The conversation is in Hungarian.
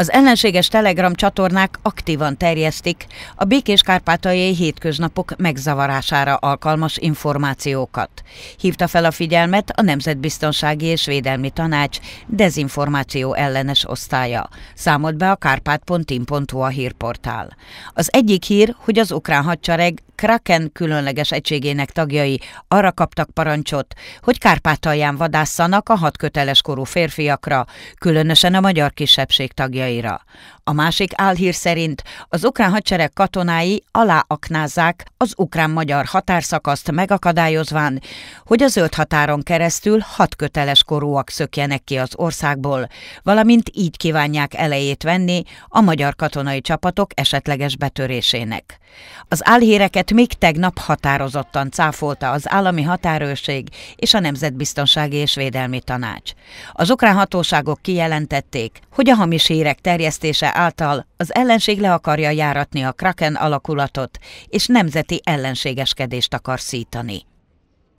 Az ellenséges Telegram csatornák aktívan terjesztik a békés kárpátaljai hétköznapok megzavarására alkalmas információkat. Hívta fel a figyelmet a Nemzetbiztonsági és Védelmi Tanács dezinformáció ellenes osztálya. Számolt be a kárpát.in.hu a hírportál. Az egyik hír, hogy az ukrán hadsereg Kraken különleges egységének tagjai arra kaptak parancsot, hogy Kárpátalján vadásszanak a hat köteles korú férfiakra, különösen a magyar kisebbség tagjaira. A másik álhír szerint az ukrán hadsereg katonái aláaknázzák az ukrán-magyar határszakaszt megakadályozván, hogy a zöld határon keresztül hat köteles korúak szökjenek ki az országból, valamint így kívánják elejét venni a magyar katonai csapatok esetleges betörésének. Az álhíreket amit még tegnap határozottan cáfolta az állami határőrség és a Nemzetbiztonsági és Védelmi Tanács. Az ukrán hatóságok kijelentették, hogy a hamis hírek terjesztése által az ellenség le akarja járatni a Kraken alakulatot, és nemzeti ellenségeskedést akar szítani.